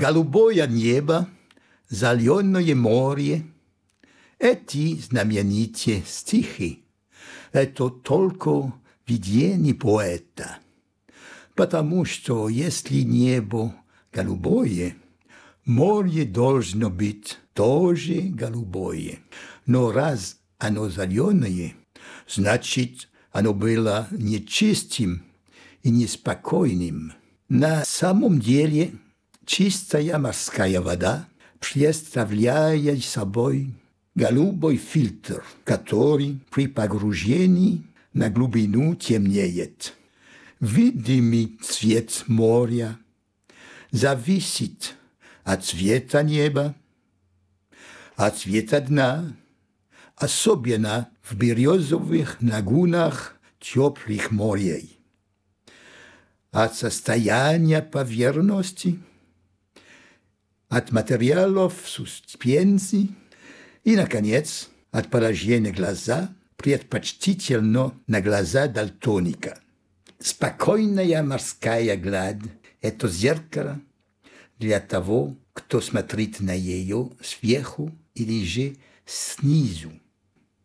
голубое небо, заленное море. Эти знаменитые стихи – это только видение поэта. Потому что если небо голубое, море должно быть тоже голубое. Но раз оно заленое, значит, оно было нечистым и неспокойным. На самом деле – чистая морская вода представляет собой голубой фильтр, который при погружении на глубину темнеет. Видимый цвет моря зависит от цвета неба, от цвета дна, особенно в березовых лагунах теплых морей, от состояния поверхности – от материалов сустенции и, наконец, от поражения глаза, предпочтительно на глаза дальтоника. Спокойная морская гладь – это зеркало для того, кто смотрит на ее сверху или же снизу.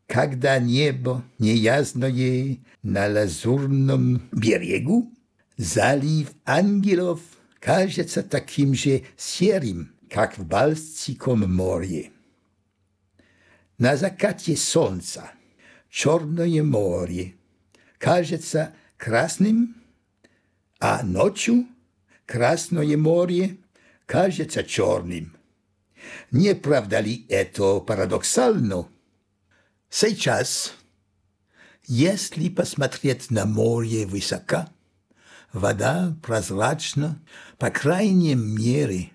Когда небо неясное на лазурном берегу, залив ангелов кажется таким же серым, как в Балтийском море. На закате солнца Черное море кажется красным, а ночью Красное море кажется черным. Не правда ли это парадоксально? Сейчас, если посмотреть на море высоко, вода прозрачна, по крайней мере –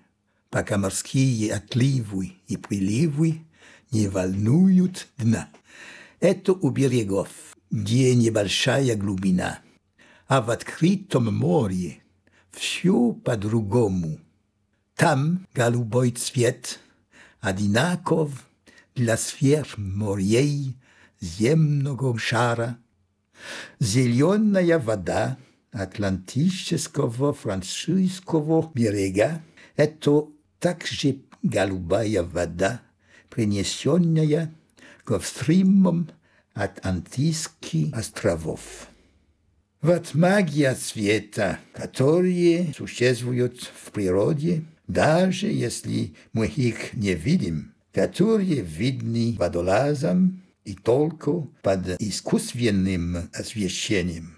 пока морские отливы и приливы не волнуют дна. Это у берегов, где небольшая глубина, а в открытом море все по-другому. Там голубой цвет одинаков для сфер морей земного шара. Зеленая вода Атлантического французского берега – это так же голубая вода, принесенная Говстримом от Антийских островов. Вот магия цвета, которые существуют в природе, даже если мы их не видим, которые видны водолазам и только под искусственным освещением.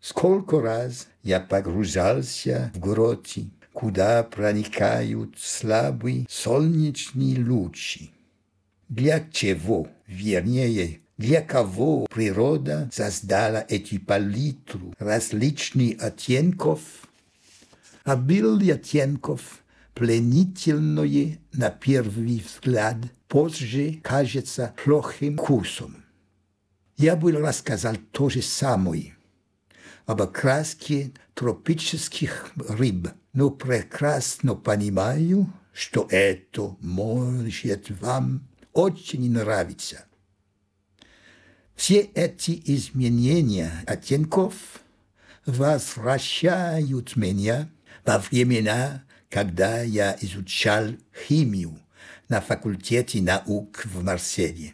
Сколько раз я погружался в гроти, куда проникают слабые солнечные лучи. Для чего, вернее, для кого природа создала эти палитру различных оттенков? А были оттенков пленительные на первый взгляд, позже кажется плохим вкусом. Я бы рассказал то же самое, об окраске тропических рыб. Но прекрасно понимаю, что это может вам очень нравиться. Все эти изменения оттенков возвращают меня во времена, когда я изучал химию на факультете наук в Марселе.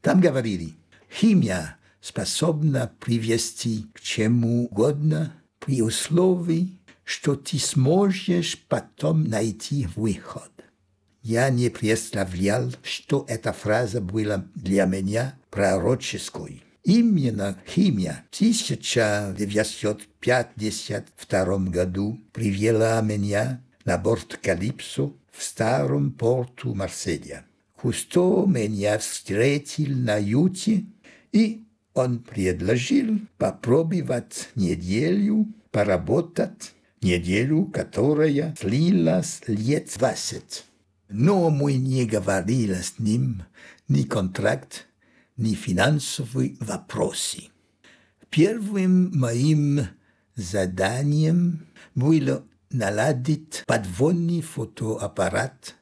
Там говорили, химия способна привести к чему угодно при условии, что ты сможешь потом найти выход. Я не представлял, что эта фраза была для меня пророческой. Именно химия в 1952 году привела меня на борт Калипсо в старом порту Марселя. Кусто меня встретил на юте и он предложил попробовать неделю поработать, неделю, которая длилась лет двадцать. Но мы не говорили с ним ни контракт, ни финансовые вопросы. Первым моим заданием было наладить подводный фотоаппарат.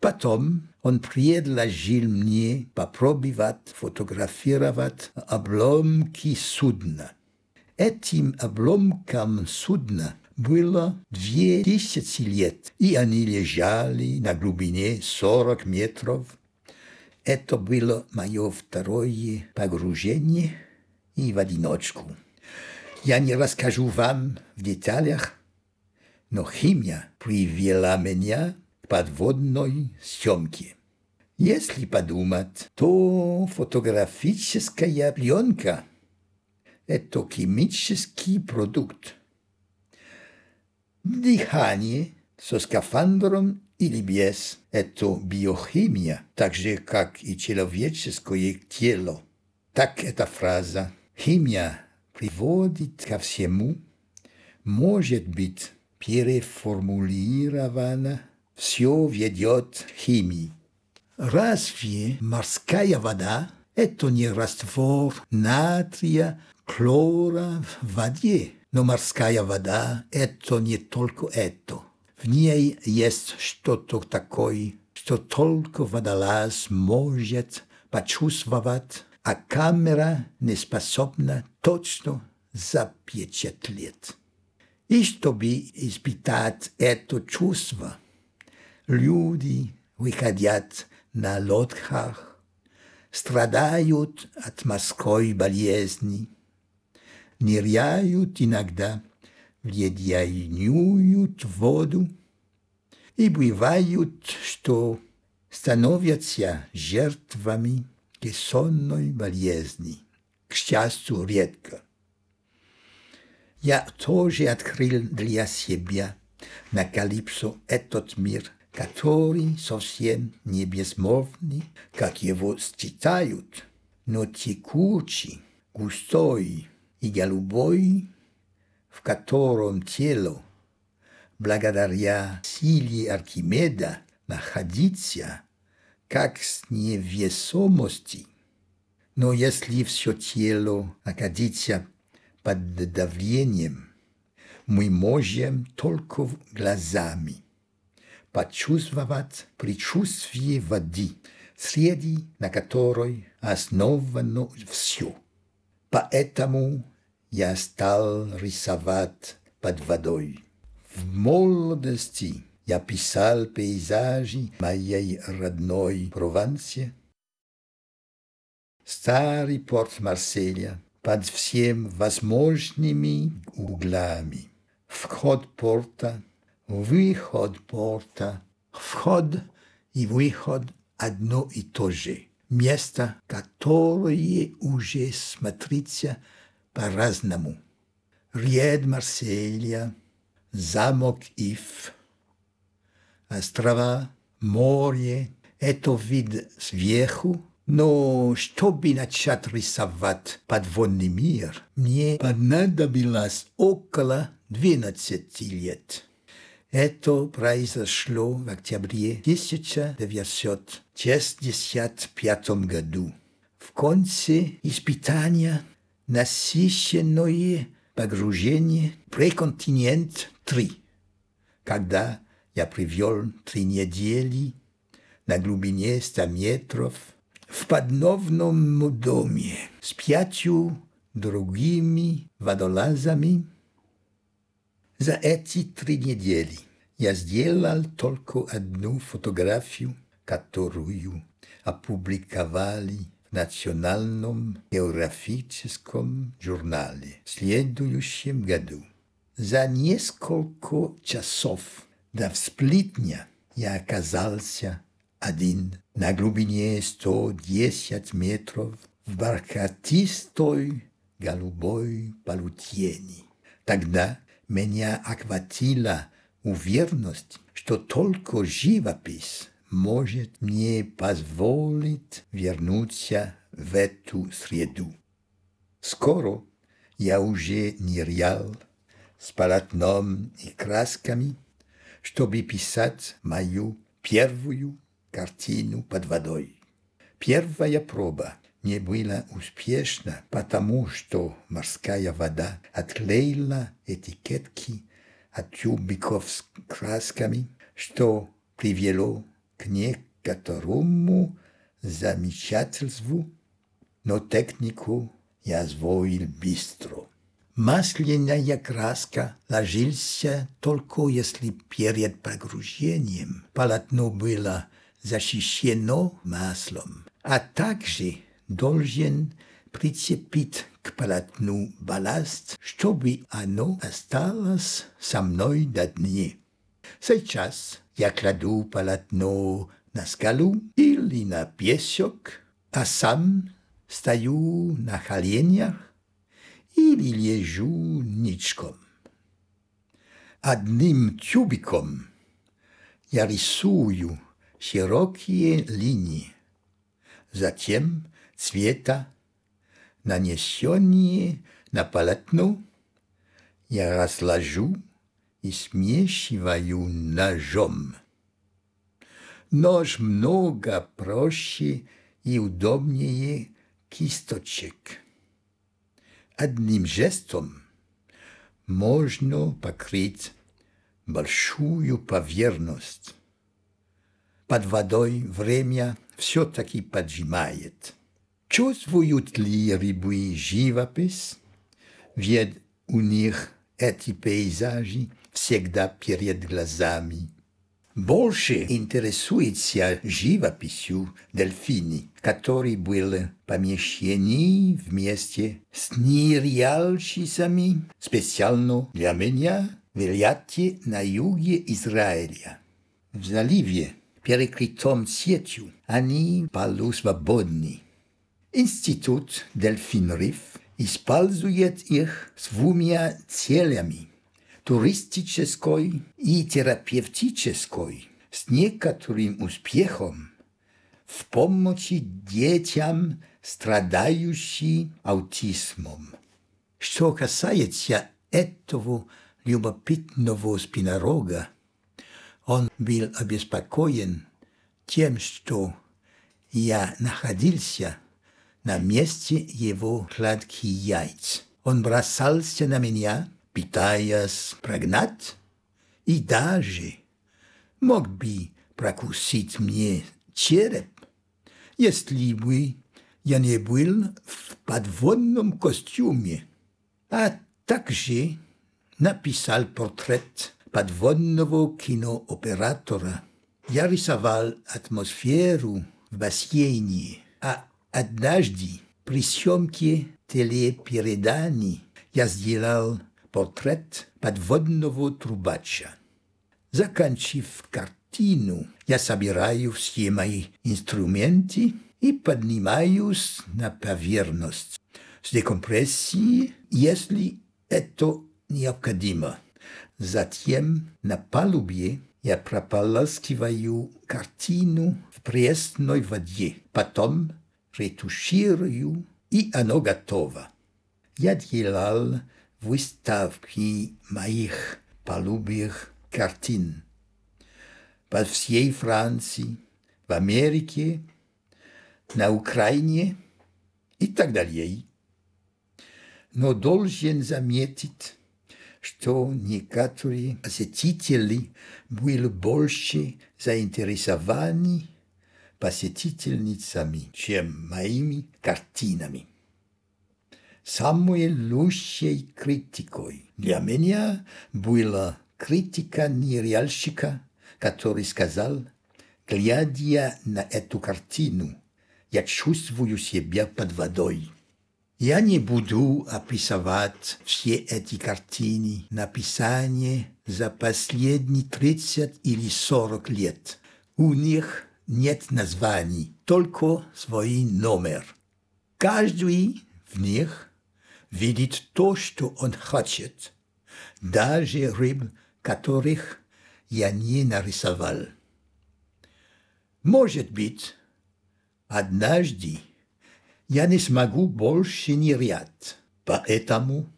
Потом он предложил мне попробовать фотографировать обломки судна. Этим обломкам судна было две тысячи лет, и они лежали на глубине 40 метров. Это было мое второе погружение и в одиночку. Я не расскажу вам в деталях, но химия привела меня к подводной съемке. Если подумать, то фотографическая пленка – это химический продукт. Дыхание со скафандром или без – это биохимия, так же, как и человеческое тело. Так эта фраза. Химия приводит ко всему, может быть переформулирована, все ведет химии. Разве морская вода – это не раствор натрия, хлора в воде? Но морская вода – это не только это. В ней есть что-то такое, что только водолаз может почувствовать, а камера не способна точно запечатлеть. И чтобы испытать это чувство, люди выходят на лодках, страдают от морской болезни, ныряют иногда в ледяную воду и бывают, что становятся жертвами кессонной болезни, к счастью, редко. Я тоже открыл для себя на Калипсо этот мир – который совсем не безмолвный, как его считают, но текучий, густой и голубой, в котором тело, благодаря силе Архимеда находится как с невесомости. Но если все тело находится под давлением, мы можем только глазами – почувствовать предчувствие воды, среди на которой основано все. Поэтому я стал рисовать под водой. В молодости я писал пейзажи моей родной Провансе. Старый порт Марселя под всем возможными углами. Вход порта Выход порта, вход и выход одно и то же. Место, которое уже смотрится по-разному. Риед Марселья, замок Иф, острова, море – это вид сверху, но чтобы начать рисовать подводный мир, мне понадобилось около 12 лет. Это произошло в октябре 1965 году. В конце испытания насыщенное погружение «Преконтинент-3», когда я привел три недели на глубине 100 метров в подновном доме с пятью другими водолазами – за эти три недели я сделал только одну фотографию, которую опубликовали в Национальном географическом журнале в следующем году. За несколько часов до всплитня я оказался один на глубине 110 метров в бархатистой голубой полутени. Тогда меня охватила уверенность, что только живопись может мне позволить вернуться в эту среду. Скоро я уже нырял с полотном и красками, чтобы писать мою первую картину под водой. Первая проба не было успешно, потому что морская вода отклеила этикетки от тюбиков с красками, что привело к некоторому замечательству, но технику я освоил быстро. Масляная краска ложился только если перед погружением полотно было защищено маслом, а также dolżien przycipit k palatnu balast, szczoby ano astalas sa mnoj da dnie. Sej czas, jak radu palatno na skalu, i na piesiok, a sam staju na halieniach, ili lieżu niczkom. Adnym ciubikom ja rysuju szerokie linii. Zatem... цвета, нанесенные на полотно, я разложу и смешиваю ножом. Нож много проще и удобнее кисточек. Одним жестом можно покрыть большую поверхность. Под водой время все-таки поджимает – Чувствуют ли рыбы живопись? Ведь у них эти пейзажи всегда перед глазами. Больше интересуется живописью дельфини, который был помещены вместе с ныряльщицами специально для меня в Ильяте на юге Израиля. В заливе, перекрытом сетью, они полусвободны. Институт «Дельфин Риф» использует их с двумя целями – туристической и терапевтической, с некоторым успехом в помощи детям, страдающим аутизмом. Что касается этого любопытного спинорога, он был обеспокоен тем, что я находился – на месте его кладки яиц. Он бросался на меня, пытаясь прогнать, и даже мог бы прокусить мне череп, если бы я не был в подводном костюме. А также написал портрет подводного кинооператора. Я рисовал атмосферу в бассейне, а Однажды при съемке телепереданий я сделал портрет подводного трубача. заканчив картину, я собираю все мои инструменты и поднимаюсь на поверхность с декомпрессией, если это необходимо. Затем на палубе я прополаскиваю картину в пресной воде, потом ретуширую, и оно готово. Я делал выставки моих полубих картин по всей Франции, в Америке, на Украине и так далее. Но должен заметить, что некоторые посетители были больше заинтересованы посетительницами, чем моими картинами. Самой лучшей критикой для меня была критика нереальщика, который сказал, глядя на эту картину, я чувствую себя под водой. Я не буду описывать все эти картины написание за последние 30 или 40 лет. У них нет названий, только свой номер. Каждый в них видит то, что он хочет, даже рыб, которых я не нарисовал. Может быть, однажды я не смогу больше нырять, поэтому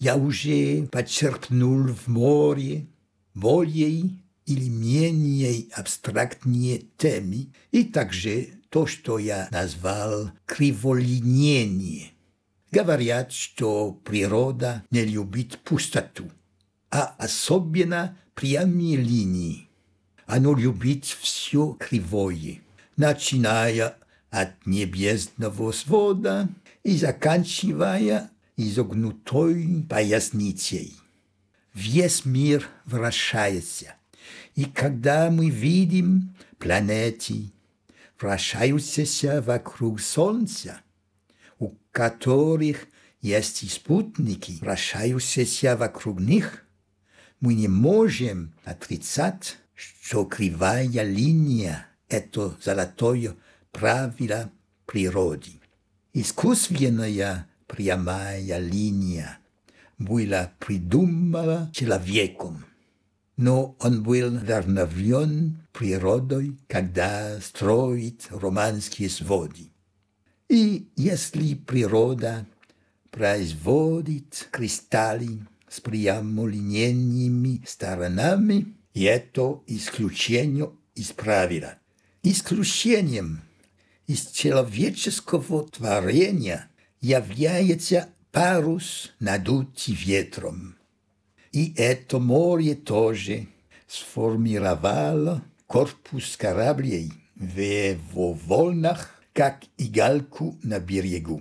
я уже подчерпнул в море более или менее абстрактнее темы, и также то, что я назвал криволинение. Говорят, что природа не любит пустоту, а особенно прямые линии. Оно любит все кривое, начиная от небесного свода и заканчивая изогнутой поясницей. Весь мир вращается – и когда мы видим планеты, вращающиеся вокруг Солнца, у которых есть и спутники, вращающиеся вокруг них, мы не можем отрицать, что кривая линия – это золотое правило природы. Искусственная прямая линия была придумана человеком – но он был вдохновлен природой, когда строит романские своды. И если природа производит кристаллы с прямолинейными сторонами, это исключение из правила. Исключением из человеческого творения является парус, надутый ветром. i eto morie toże sformirawalo korpus karabliej we wolnach, kak i galku na biriegu.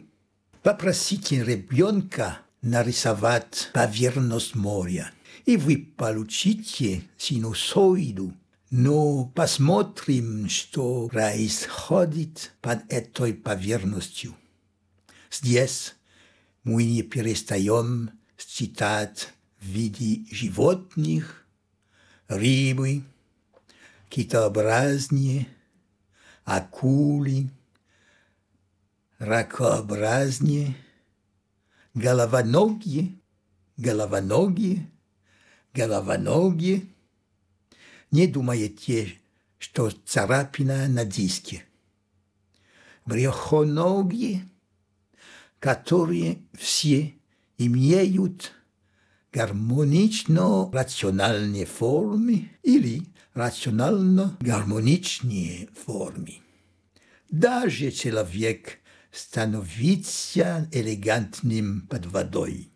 Paprasicie rebionka narysować pawierność moria e i wypalucicie sinusoidu. No, pasmotrim, sto rais chodit pan etoj pawiernościu. Zdies, mój nie pierestajom, z citat в виде животных, рыбы, китообразные, акули, ракообразные, головоногие, головоногие, головоногие. Не думайте, что царапина на диске. Брехоногие, которые все имеют harmoniczno racjonalne formy ili racjonalno garmonicznie formy. Daje człowiek stanowić się elegantnym padwadoi.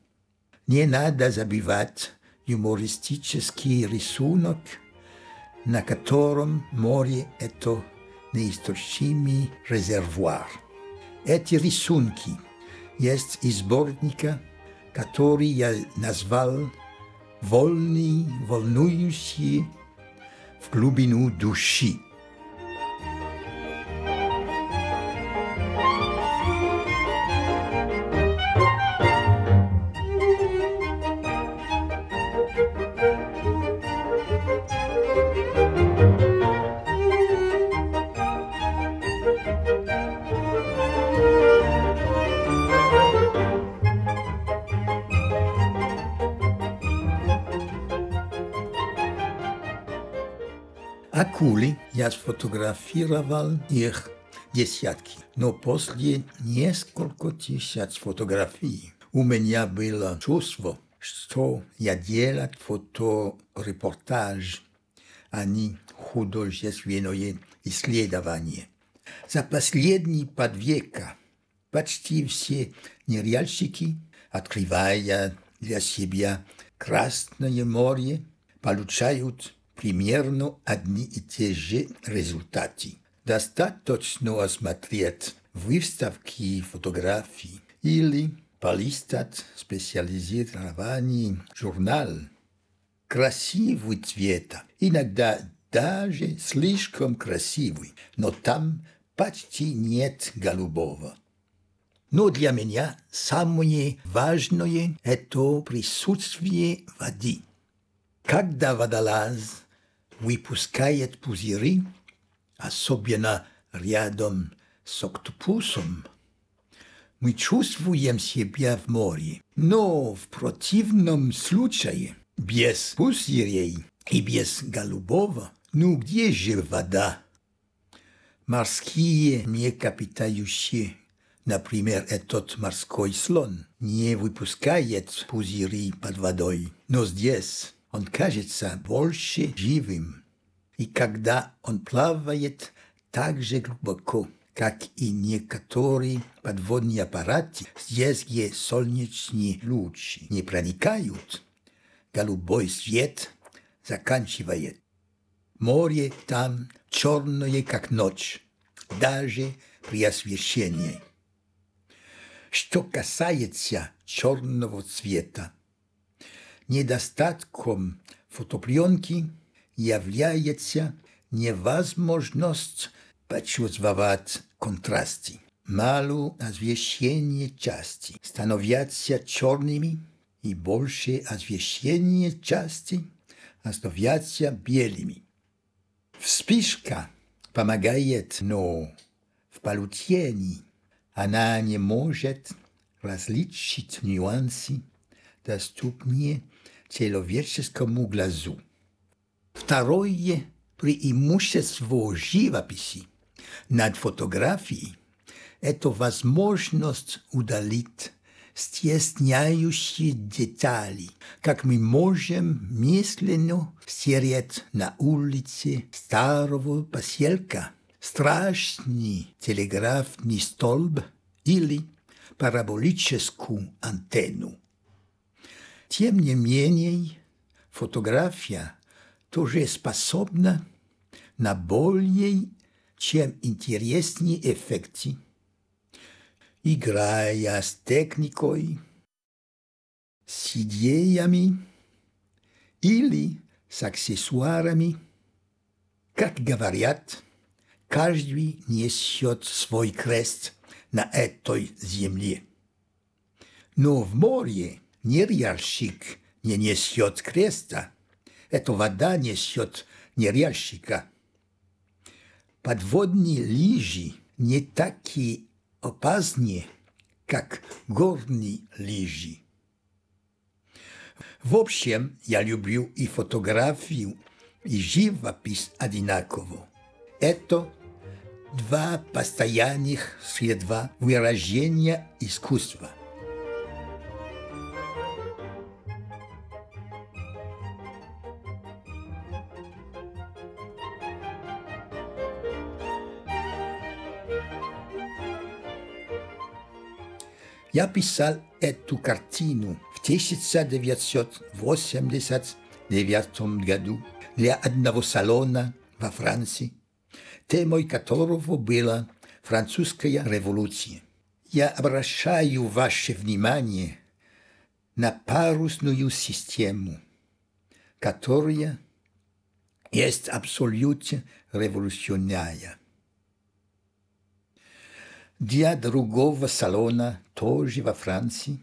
Nie nada zabiwać humorystyczny rysunek, na katorom morie eto neistoczymi rezerwuar. Eti rysunki jest i zbornika, który ja nazwał wolny, w głębinu duszy. ja sfotografował ich dziesiątki. No posle niekoľko tysiąc fotografii. U mnie było czuło, że ja dzielę fotoreportaż, a nie chudość jest jednoje i śledowanie. Za padwieka, pad wieka почти все нереальщики открывая для себя красное море, получают примерно одни и те же результаты. Достаточно осмотреть выставки фотографий или полистать специализированный журнал. Красивый цвета, иногда даже слишком красивый, но там почти нет голубого. Но для меня самое важное – это присутствие воды. Когда водолаз выпускает пузыри, особенно рядом с октопусом, мы чувствуем себя в море. Но в противном случае, без пузырей и без голубого, ну где же вода? Морские млекопитающие, например, этот морской слон, не выпускает пузыри под водой. Но здесь он кажется больше живым. И когда он плавает так же глубоко, как и некоторые подводные аппараты, здесь где солнечные лучи не проникают, голубой свет заканчивает. Море там черное, как ночь, даже при освещении. Что касается черного цвета, Недостатком фотопленки является невозможность почувствовать контрасты. Мало освещение части становятся черными, и больше освещение части остаются белыми. Вспышка помогает, но в полутени она не может различить нюансы, доступные человеческому глазу. Второе преимущество живописи над фотографией – это возможность удалить стесняющие детали, как мы можем мысленно стереть на улице старого поселка страшный телеграфный столб или параболическую антенну. Тем не менее, фотография тоже способна на более чем интересные эффекты. Играя с техникой, с идеями или с аксессуарами, как говорят, каждый несет свой крест на этой земле. Но в море – Нерьяльщик не несет креста. Эта вода несет нерьяльщика. Подводные лыжи не такие опасные, как горные лыжи. В общем, я люблю и фотографию, и живопись одинаково. Это два постоянных средства выражения искусства. Я писал эту картину в 1989 году для одного салона во Франции, темой которого была французская революция. Я обращаю ваше внимание на парусную систему, которая есть абсолютно революционная. Для другого салона, тоже во Франции,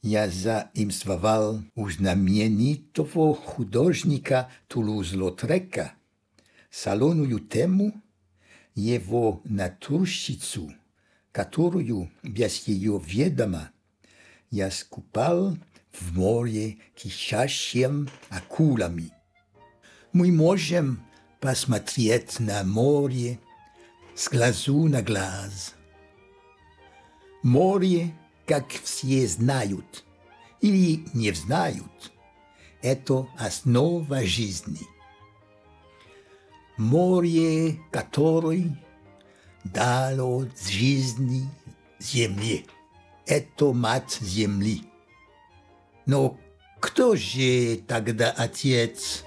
я заимствовал у знаменитого художника Тулуз-Лотрека салонную тему его натурщицу, которую без ее ведома я скупал в море кишащим акулами. Мы можем посмотреть на море, с глазу на глаз. Море, как все знают или не знают, это основа жизни. Море, которое дало жизни земле, это мать земли. Но кто же тогда отец?